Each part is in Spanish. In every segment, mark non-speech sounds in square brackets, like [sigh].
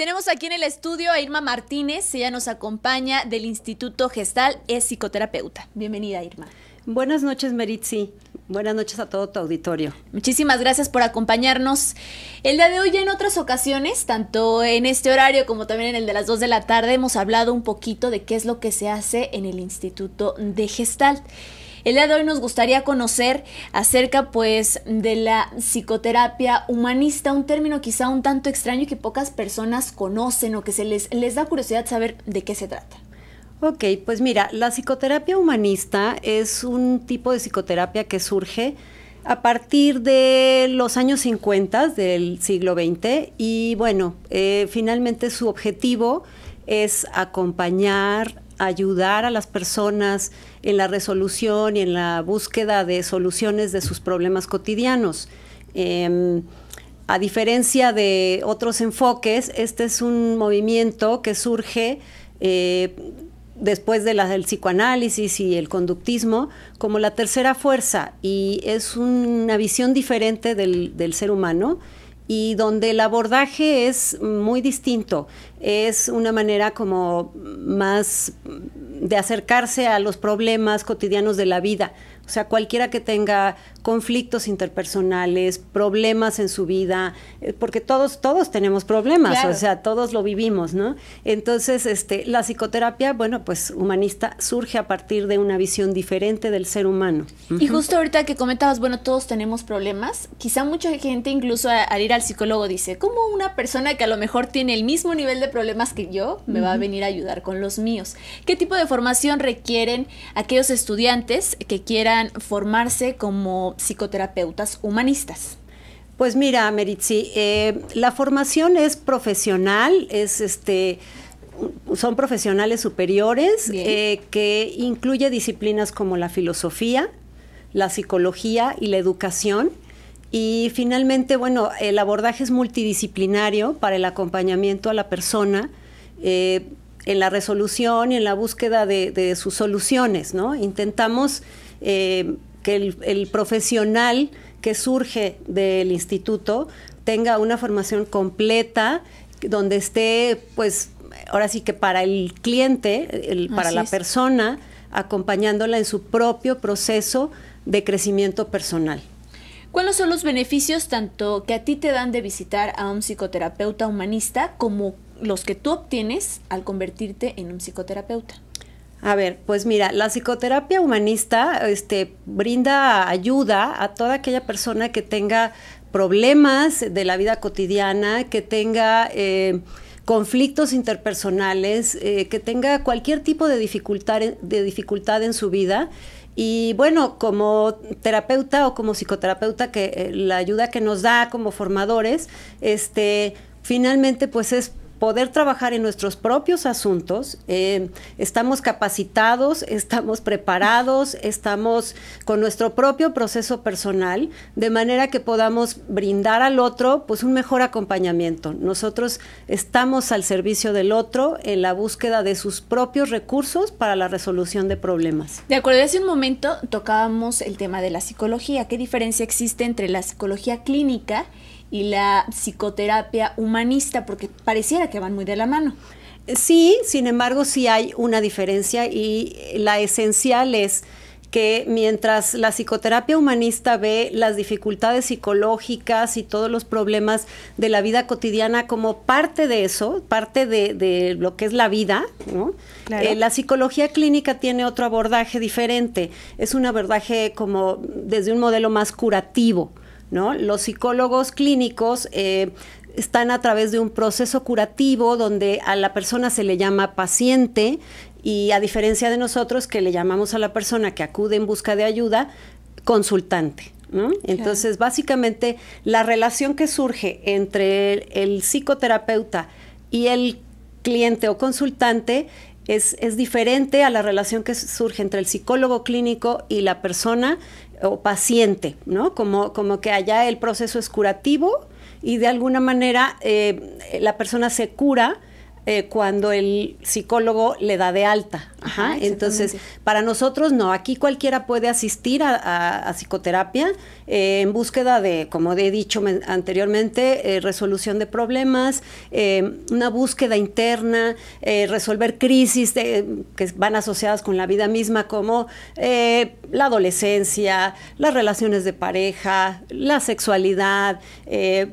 tenemos aquí en el estudio a Irma Martínez, ella nos acompaña del Instituto Gestal, es psicoterapeuta. Bienvenida, Irma. Buenas noches, Meritzi. Buenas noches a todo tu auditorio. Muchísimas gracias por acompañarnos. El día de hoy en otras ocasiones, tanto en este horario como también en el de las 2 de la tarde, hemos hablado un poquito de qué es lo que se hace en el Instituto de Gestalt. El día de hoy nos gustaría conocer acerca pues de la psicoterapia humanista, un término quizá un tanto extraño que pocas personas conocen o que se les, da curiosidad saber de qué se trata. Ok, pues mira, la psicoterapia humanista es un tipo de psicoterapia que surge a partir de los años 50 del siglo XX y bueno, eh, finalmente su objetivo es acompañar, ayudar a las personas en la resolución y en la búsqueda de soluciones de sus problemas cotidianos. Em, a diferencia de otros enfoques, este es un movimiento que surge eh, después del psicoanálisis y el conductismo como la tercera fuerza y es una visión diferente del ser humano y donde el abordaje es muy distinto es una manera como más de acercarse a los problemas cotidianos de la vida. O sea, cualquiera que tenga conflictos interpersonales, problemas en su vida, eh, porque todos, todos tenemos problemas, o sea, todos lo vivimos, ¿no? Entonces, este, la psicoterapia, bueno, pues humanista surge a partir de una visión diferente del ser humano. Y justo ahorita que comentabas, bueno, todos tenemos problemas, quizá mucha gente incluso al ir al psicólogo dice, ¿cómo una persona que a lo mejor tiene el mismo nivel de problemas que yo me va a venir a ayudar con los míos. ¿Qué tipo de formación requieren aquellos estudiantes que quieran formarse como psicoterapeutas humanistas? Pues mira, Meritzi, eh, la formación es profesional, es este son profesionales superiores eh, que incluye disciplinas como la filosofía, la psicología y la educación y finalmente, bueno, el abordaje es multidisciplinario para el acompañamiento a la persona eh, en la resolución y en la búsqueda de, sus soluciones, ¿no? Intentamos eh, que el, profesional que surge del instituto tenga una formación completa donde esté, pues, ahora sí que para el cliente, para la persona, acompañándola en su propio proceso de crecimiento personal. ¿Cuáles son los beneficios tanto que a ti te dan de visitar a un psicoterapeuta humanista como los que tú obtienes al convertirte en un psicoterapeuta? A ver, pues mira, la psicoterapia humanista este, brinda ayuda a toda aquella persona que tenga problemas de la vida cotidiana, que tenga eh, conflictos interpersonales, eh, que tenga cualquier tipo de dificultad, de dificultad en su vida y bueno, como terapeuta o como psicoterapeuta, que eh, la ayuda que nos da como formadores, este, finalmente pues es poder trabajar en nuestros propios asuntos. Eh, estamos capacitados, [laughs] estamos preparados, estamos con nuestro propio proceso personal, de manera que podamos brindar al otro pues un mejor acompañamiento. Nosotros estamos al servicio del otro en la búsqueda de sus propios recursos para la resolución de problemas. De acuerdo, hace un momento tocábamos el tema de la psicología. ¿Qué diferencia existe entre la psicología clínica y la psicoterapia humanista, porque pareciera que van muy de la mano. Sí, sin embargo, sí hay una diferencia y la esencial es que mientras la psicoterapia humanista ve las dificultades psicológicas y todos los problemas de la vida cotidiana como parte de eso, parte de, lo que es la vida, eh, la psicología clínica tiene otro abordaje diferente, es un abordaje como desde un modelo más curativo. ¿no? Los psicólogos clínicos eh, están a través de un proceso curativo donde a la persona se le llama paciente y a diferencia de nosotros que le llamamos a la persona que acude en busca de ayuda, consultante. Entonces, básicamente, la relación que surge entre el, el, psicoterapeuta y el cliente o consultante es, es diferente a la relación que surge entre el psicólogo clínico y la persona o paciente, ¿no? Como, como que allá el proceso es curativo y de alguna manera eh, la persona se cura eh, cuando el psicólogo le da de alta. Entonces, para nosotros no, aquí cualquiera puede asistir a, psicoterapia eh, en búsqueda de, como he dicho anteriormente, eh, resolución de problemas, una búsqueda interna, resolver crisis que van asociadas con la vida misma, como la adolescencia, las relaciones de pareja, la sexualidad,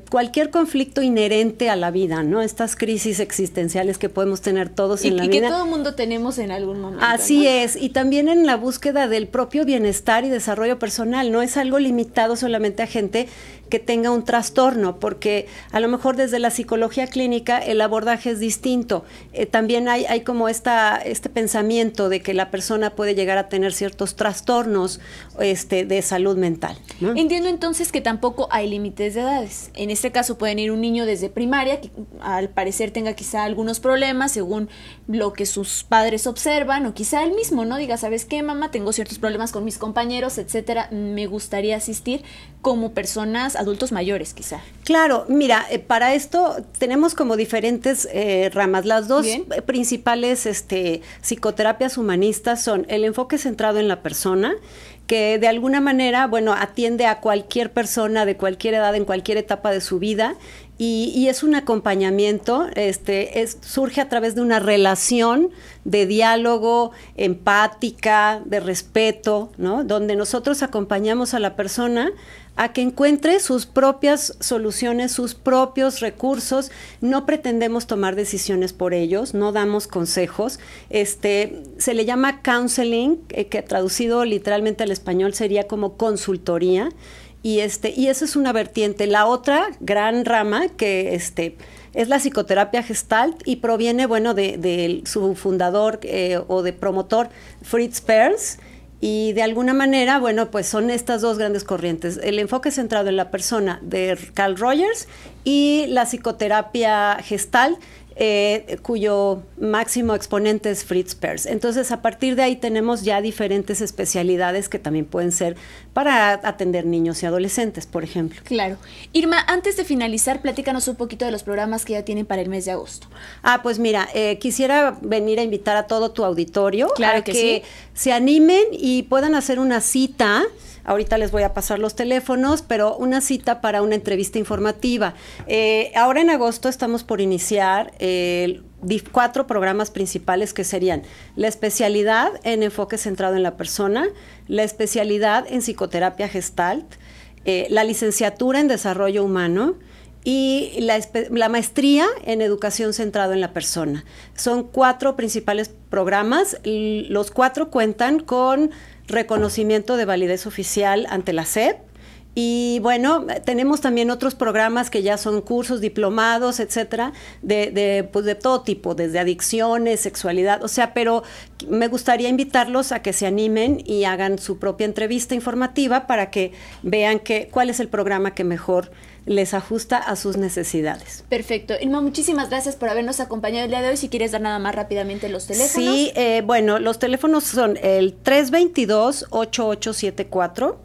cualquier conflicto inherente a la vida, ¿no? Estas crisis existenciales que podemos tener todos y, en la vida. Y que todo mundo tenemos en algún momento. Así es, y también en la búsqueda del propio bienestar y desarrollo personal, no es algo limitado solamente a gente que tenga un trastorno, porque a lo mejor desde la psicología clínica el abordaje es distinto. Eh, también hay, hay como esta, este pensamiento de que la persona puede llegar a tener ciertos trastornos este, de salud mental. Entiendo entonces que tampoco hay límites de edades. En este caso pueden ir un niño desde primaria, que al parecer tenga quizá algunos problemas según lo que sus padres observan, o quizá él mismo, ¿no? Diga, ¿sabes qué, mamá? Tengo ciertos problemas con mis compañeros, etcétera. Me gustaría asistir como personas adultos mayores quizá. Claro, mira, eh, para esto tenemos como diferentes eh, ramas. Las dos principales este, psicoterapias humanistas son el enfoque centrado en la persona, que de alguna manera, bueno, atiende a cualquier persona de cualquier edad, en cualquier etapa de su vida, y, y, es un acompañamiento, este, es, surge a través de una relación de diálogo empática, de respeto, ¿no? Donde nosotros acompañamos a la persona a que encuentre sus propias soluciones, sus propios recursos. No pretendemos tomar decisiones por ellos, no damos consejos. Este, se le llama counseling, eh, que traducido literalmente al español sería como consultoría. Y, este, y esa es una vertiente. La otra gran rama que este, es la psicoterapia gestalt y proviene, bueno, de, su fundador eh, o de promotor Fritz Perls, y de alguna manera, bueno, pues son estas dos grandes corrientes. El enfoque centrado en la persona de Carl Rogers y la psicoterapia gestal eh, cuyo máximo exponente es Fritz Perls. Entonces, a partir de ahí tenemos ya diferentes especialidades que también pueden ser para atender niños y adolescentes, por ejemplo. Claro. Irma, antes de finalizar, platícanos un poquito de los programas que ya tienen para el mes de agosto. Ah, pues mira, eh, quisiera venir a invitar a todo tu auditorio claro a que, se animen y puedan hacer una cita Ahorita les voy a pasar los teléfonos, pero una cita para una entrevista informativa. Eh, ahora en agosto estamos por iniciar eh, cuatro programas principales que serían la especialidad en enfoque centrado en la persona, la especialidad en psicoterapia gestalt, eh, la licenciatura en desarrollo humano, y la, maestría en educación centrado en la persona. Son cuatro principales programas. Los cuatro cuentan con reconocimiento de validez oficial ante la SEP. Y bueno, tenemos también otros programas que ya son cursos, diplomados, etcétera, de, de, pues de todo tipo, desde adicciones, sexualidad, o sea, pero me gustaría invitarlos a que se animen y hagan su propia entrevista informativa para que vean que, cuál es el programa que mejor les ajusta a sus necesidades. Perfecto. Irma, muchísimas gracias por habernos acompañado el día de hoy. Si quieres dar nada más rápidamente los teléfonos. Sí, eh, bueno, los teléfonos son el 322-8874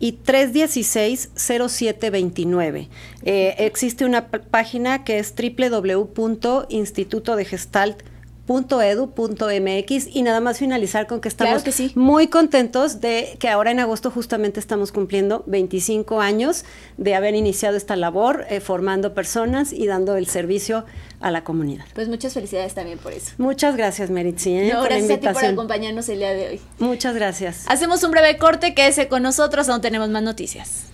y 316-0729. Eh, existe una página que es www.institutodegestaltcom .edu.mx y nada más finalizar con que estamos muy contentos de que ahora en agosto justamente estamos cumpliendo 25 años de haber iniciado esta labor eh, formando personas y dando el servicio a la comunidad. Pues muchas felicidades también por eso. Muchas gracias Meritzi. ¿eh? por gracias a ti por acompañarnos el día de hoy. Muchas gracias. Hacemos un breve corte, quédese con nosotros, aún tenemos más noticias.